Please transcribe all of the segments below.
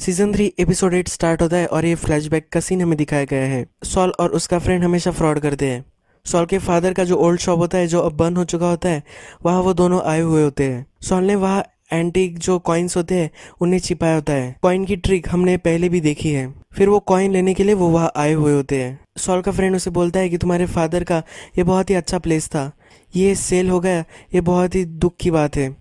season three episode eight start होता है और ये फ्लैशबैक का सीन हमें दिखाया गया है सॉल और उसका फ्रेंड हमेशा फ्रॉड करते हैं सॉल के फादर का जो ओल्ड शॉप होता है जो अब बंद हो चुका होता है वहाँ वो दोनों आए हुए होते हैं सॉल ने वहाँ एंटीक जो कॉइन्स होते हैं उन्हें छिपाया होता है कॉइन की ट्रिक हमने पहले भी देखी है फिर वो कॉइन लेने के लिए वो वहाँ आए हुए होते हैं सॉल का फ्रेंड उसे बोलता है कि तुम्हारे फादर का ये बहुत ही अच्छा प्लेस था ये सेल हो गया ये बहुत ही दुख की बात है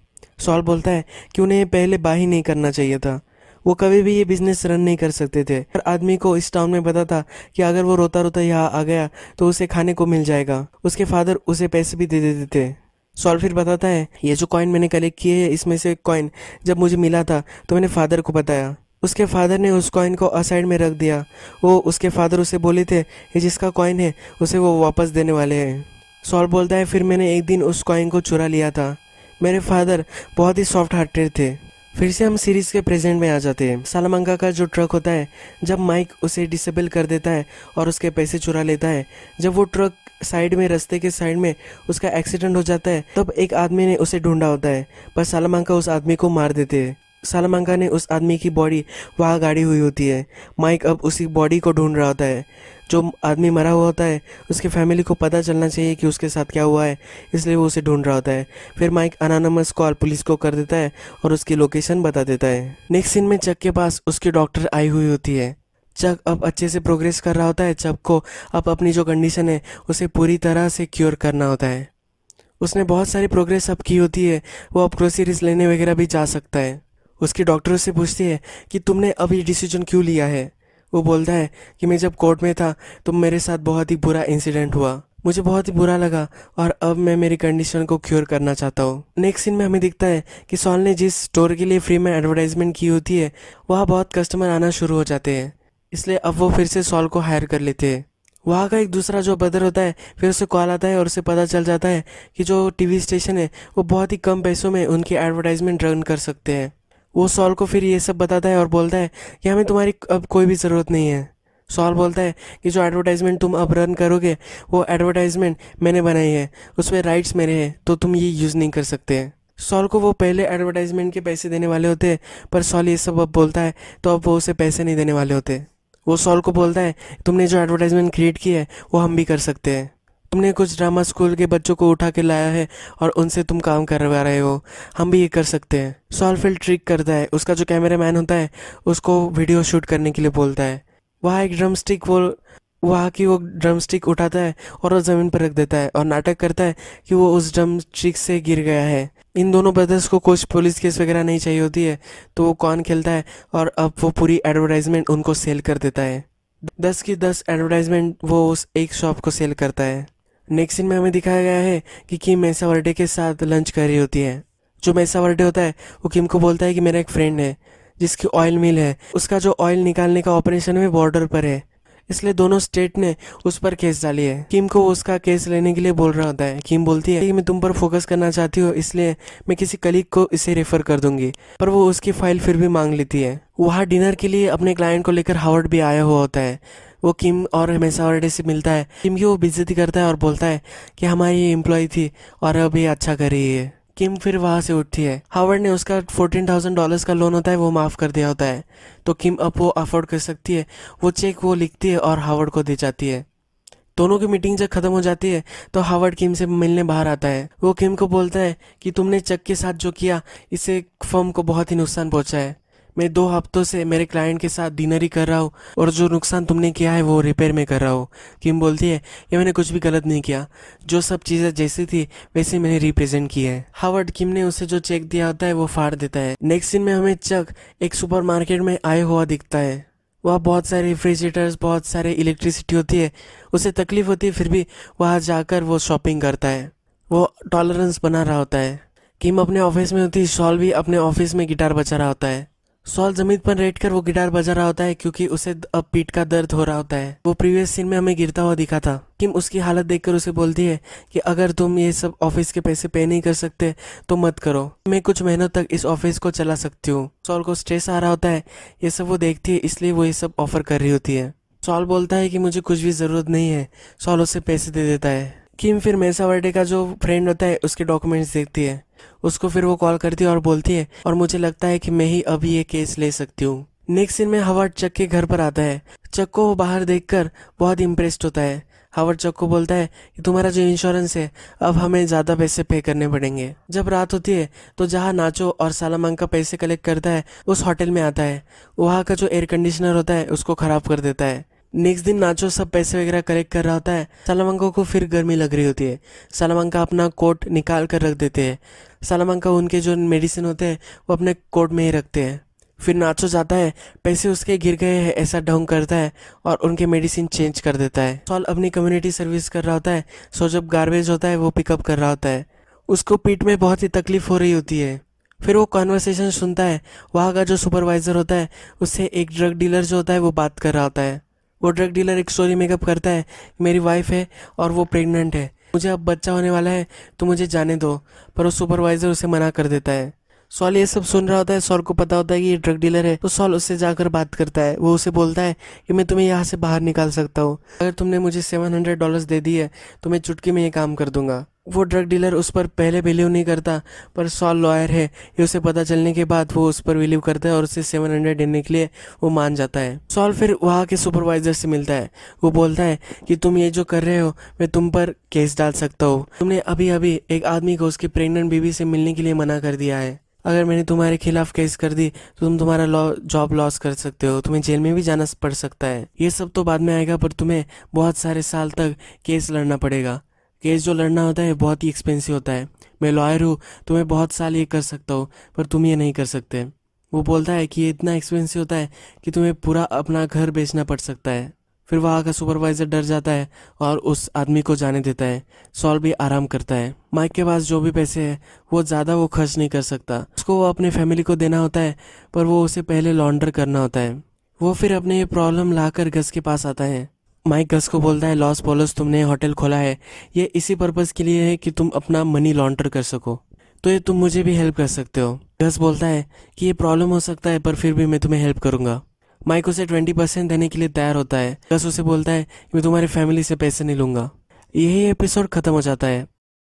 सॉल बोलता है कि उन्हें पहले बाई नहीं करना चाहिए था वो कभी भी ये बिजनेस रन नहीं कर सकते थे हर आदमी को इस टाउन में पता था कि अगर वो रोता रोता यहाँ आ गया तो उसे खाने को मिल जाएगा उसके फादर उसे पैसे भी दे देते थे सॉल फिर बताता है ये जो कॉइन मैंने कलेक्ट किए है इसमें से कॉइन जब मुझे मिला था तो मैंने फादर को बताया उसके फादर ने उस कॉइन को असाइड में रख दिया वो उसके फादर उसे बोले थे कि जिसका कॉइन है उसे वो वापस देने वाले हैं सॉल बोलता है फिर मैंने एक दिन उस कॉइन को चुरा लिया था मेरे फादर बहुत ही सॉफ्ट हार्टेड थे फिर से हम सीरीज के प्रेजेंट में आ जाते हैं सालमंगा का जो ट्रक होता है जब माइक उसे डिसेबल कर देता है और उसके पैसे चुरा लेता है जब वो ट्रक साइड में रास्ते के साइड में उसका एक्सीडेंट हो जाता है तब एक आदमी ने उसे ढूंढा होता है पर सालमंगा उस आदमी को मार देते हैं सालमंगा ने उस आदमी की बॉडी वहाँ गाड़ी हुई होती है माइक अब उसी बॉडी को ढूंढ रहा होता है जो आदमी मरा हुआ होता है उसके फैमिली को पता चलना चाहिए कि उसके साथ क्या हुआ है इसलिए वो उसे ढूंढ रहा होता है फिर माइक अनानमस कॉल पुलिस को कर देता है और उसकी लोकेशन बता देता है नेक्स्ट सीन में चक के पास उसकी डॉक्टर आई हुई होती है चक अब अच्छे से प्रोग्रेस कर रहा होता है चक को अब अपनी जो कंडीशन है उसे पूरी तरह से क्योर करना होता है उसने बहुत सारी प्रोग्रेस अब की होती है वो अब ग्रोसरीज लेने वगैरह भी जा सकता है उसके डॉक्टरों से पूछती है कि तुमने अब ये डिसीजन क्यों लिया है वो बोलता है कि मैं जब कोर्ट में था तो मेरे साथ बहुत ही बुरा इंसिडेंट हुआ मुझे बहुत ही बुरा लगा और अब मैं मेरी कंडीशन को क्योर करना चाहता हूँ नेक्स्ट सीन में हमें दिखता है कि सॉल ने जिस स्टोर के लिए फ्री में एडवर्टाइजमेंट की होती है वहाँ बहुत कस्टमर आना शुरू हो जाते हैं इसलिए अब वो फिर से सॉल को हायर कर लेते हैं वहाँ का एक दूसरा जो बदर होता है फिर उसे कॉल आता है और उसे पता चल जाता है कि जो टीवी स्टेशन है वो बहुत ही कम पैसों में उनकी एडवर्टाइजमेंट रन कर सकते हैं वो सॉल को फिर ये सब बताता है और बोलता है कि हमें तुम्हारी अब कोई भी ज़रूरत नहीं है सॉल बोलता है कि जो एडवर्टाइजमेंट तुम अब रन करोगे वो एडवर्टाइजमेंट मैंने बनाई है उसमें राइट्स मेरे हैं तो तुम ये यूज़ नहीं कर सकते हैं सॉल को वो पहले एडवर्टाइजमेंट के पैसे देने वाले होते हैं पर सॉल ये सब अब बोलता है तो अब वो उसे पैसे नहीं देने वाले होते वो सॉल को बोलता है तुमने जो एडवर्टाइजमेंट क्रिएट की है वो हम भी कर सकते हैं तुमने कुछ ड्रामा स्कूल के बच्चों को उठा के लाया है और उनसे तुम काम करवा रहे हो हम भी ये कर सकते हैं सॉलफिल ट्रिक करता है उसका जो कैमरा मैन होता है उसको वीडियो शूट करने के लिए बोलता है वहाँ एक ड्रम स्टिक वो वहाँ की वो ड्रम स्टिक उठाता है और वो ज़मीन पर रख देता है और नाटक करता है कि वो उस ड्रम स्टिक से गिर गया है इन दोनों ब्रदर्स को कुछ पुलिस केस वगैरह नहीं चाहिए होती है तो वो कौन खेलता है और अब वो पूरी एडवर्टाइजमेंट उनको सेल कर देता है दस की दस एडवर्टाइजमेंट वो उस एक शॉप को सेल करता है नेक्स्ट सीन में हमें दिखाया गया है कि किम वर्डे के साथ लंच कर रही होती है जो वर्डे होता है वो किम को बोलता है कि मेरा एक फ्रेंड है जिसकी ऑयल मिल है उसका जो ऑयल निकालने का ऑपरेशन है बॉर्डर पर है इसलिए दोनों स्टेट ने उस पर केस डाली है किम को उसका केस लेने के लिए बोल रहा होता है किम बोलती है कि मैं तुम पर फोकस करना चाहती हूँ इसलिए मैं किसी कलीग को इसे रेफर कर दूंगी पर वो उसकी फाइल फिर भी मांग लेती है वहाँ डिनर के लिए अपने क्लाइंट को लेकर हावर्ड भी आया हुआ होता है वो किम और हमेशा ऑर्डे से मिलता है किम की वो बिजती करता है और बोलता है कि हमारी एम्प्लॉय थी और अब ये अच्छा कर रही है किम फिर वहाँ से उठती है हावर्ड ने उसका फोर्टीन थाउजेंड डॉलर का लोन होता है वो माफ़ कर दिया होता है तो किम अब वो अफोर्ड कर सकती है वो चेक वो लिखती है और हावर्ड को दे जाती है दोनों की मीटिंग जब खत्म हो जाती है तो हावर्ड किम से मिलने बाहर आता है वो किम को बोलता है कि तुमने चक के साथ जो किया इससे फर्म को बहुत ही नुकसान पहुंचा है मैं दो हफ्तों से मेरे क्लाइंट के साथ डिनर ही कर रहा हूँ और जो नुकसान तुमने किया है वो रिपेयर में कर रहा हूँ किम बोलती है कि मैंने कुछ भी गलत नहीं किया जो सब चीज़ें जैसी थी वैसे मैंने रिप्रेजेंट की है हावर्ड किम ने उसे जो चेक दिया होता है वो फाड़ देता है नेक्स्ट दिन में हमें चक एक सुपर में आया हुआ दिखता है वहाँ बहुत सारे रेफ्रिजरेटर्स बहुत सारे इलेक्ट्रिसिटी होती है उसे तकलीफ होती है फिर भी वहाँ जाकर वो शॉपिंग करता है वो टॉलरेंस बना रहा होता है किम अपने ऑफिस में होती है शॉल भी अपने ऑफिस में गिटार बचा रहा होता है सॉल जमीन पर रेट कर वो गिटार बजा रहा होता है क्योंकि उसे अब पीठ का दर्द हो रहा होता है वो प्रीवियस सीन में हमें गिरता हुआ दिखा था किम उसकी हालत देखकर उसे बोलती है कि अगर तुम ये सब ऑफिस के पैसे पे नहीं कर सकते तो मत करो मैं कुछ महीनों तक इस ऑफिस को चला सकती हूँ सॉल को स्ट्रेस आ रहा होता है ये सब वो देखती है इसलिए वो ये सब ऑफर कर रही होती है सॉल बोलता है कि मुझे कुछ भी ज़रूरत नहीं है सॉल उससे पैसे दे देता है किम फिर मेसा वर्डे का जो फ्रेंड होता है उसके डॉक्यूमेंट्स देखती है उसको फिर वो कॉल करती है और बोलती है और मुझे लगता है कि मैं ही अभी ये केस ले सकती हूँ नेक्स्ट सीन में हवार्ड चक के घर पर आता है चक को वो बाहर कर बहुत इम्प्रेस्ड होता है हावर्ड चक को बोलता है कि तुम्हारा जो इंश्योरेंस है अब हमें ज़्यादा पैसे पे करने पड़ेंगे जब रात होती है तो जहाँ नाचो और सालामांग का पैसे कलेक्ट करता है उस होटल में आता है वहाँ का जो एयर कंडीशनर होता है उसको ख़राब कर देता है नेक्स्ट दिन नाचो सब पैसे वगैरह कलेक्ट कर रहा होता है सालामंका को फिर गर्मी लग रही होती है सालामंका अपना कोट निकाल कर रख देते हैं सालामंका उनके जो मेडिसिन होते हैं वो अपने कोट में ही रखते हैं फिर नाचो जाता है पैसे उसके गिर गए हैं ऐसा ढोंग करता है और उनके मेडिसिन चेंज कर देता है सॉल अपनी कम्युनिटी सर्विस कर रहा होता है सो जब गार्बेज होता है वो पिकअप कर रहा होता है उसको पीठ में बहुत ही तकलीफ हो रही होती है फिर वो कॉन्वर्सेशन सुनता है वहाँ का जो सुपरवाइज़र होता है उससे एक ड्रग डीलर जो होता है वो बात कर रहा होता है वो ड्रग डीलर एक स्टोरी मेकअप करता है मेरी वाइफ है और वो प्रेग्नेंट है मुझे अब बच्चा होने वाला है तो मुझे जाने दो पर वो सुपरवाइज़र उसे मना कर देता है सॉल ये सब सुन रहा होता है सॉल को पता होता है कि ये ड्रग डीलर है तो सॉल उससे जाकर बात करता है वो उसे बोलता है कि मैं तुम्हें यहाँ से बाहर निकाल सकता हूँ अगर तुमने मुझे सेवन हंड्रेड डॉलर दे दी है तो मैं चुटकी में ये काम कर दूंगा वो ड्रग डीलर उस पर पहले बिलीव नहीं करता पर सॉल लॉयर है ये उसे पता चलने के बाद वो उस पर बिलीव करता है और उसे सेवन हंड्रेड देने के लिए वो मान जाता है सॉल फिर वहाँ के सुपरवाइजर से मिलता है वो बोलता है कि तुम ये जो कर रहे हो मैं तुम पर केस डाल सकता हूँ तुमने अभी अभी एक आदमी को उसकी प्रेगनेंट बीबी से मिलने के लिए मना कर दिया है अगर मैंने तुम्हारे खिलाफ केस कर दी तो तुम तुम्हारा लॉ जॉब लॉस कर सकते हो तुम्हें जेल में भी जाना पड़ सकता है ये सब तो बाद में आएगा पर तुम्हें बहुत सारे साल तक केस लड़ना पड़ेगा केस जो लड़ना होता है बहुत ही एक्सपेंसिव होता है मैं लॉयर हूँ तो मैं बहुत साल ये कर सकता हूँ पर तुम ये नहीं कर सकते वो बोलता है कि ये इतना एक्सपेंसिव होता है कि तुम्हें पूरा अपना घर बेचना पड़ सकता है फिर वहाँ का सुपरवाइजर डर जाता है और उस आदमी को जाने देता है सॉल भी आराम करता है माइक के पास जो भी पैसे है वो ज़्यादा वो खर्च नहीं कर सकता उसको वो अपने फैमिली को देना होता है पर वो उसे पहले लॉन्डर करना होता है वो फिर अपने ये प्रॉब्लम लाकर गस के पास आता है माइक गस को बोलता है लॉस पॉलस तुमने होटल खोला है ये इसी पर्पज़ के लिए है कि तुम अपना मनी लॉन्डर कर सको तो ये तुम मुझे भी हेल्प कर सकते हो गस बोलता है कि ये प्रॉब्लम हो सकता है पर फिर भी मैं तुम्हें हेल्प करूंगा माइक उसे ट्वेंटी परसेंट देने के लिए तैयार होता है गस उसे बोलता है कि मैं तुम्हारी फैमिली से पैसे नहीं लूंगा यही एपिसोड ख़त्म हो जाता है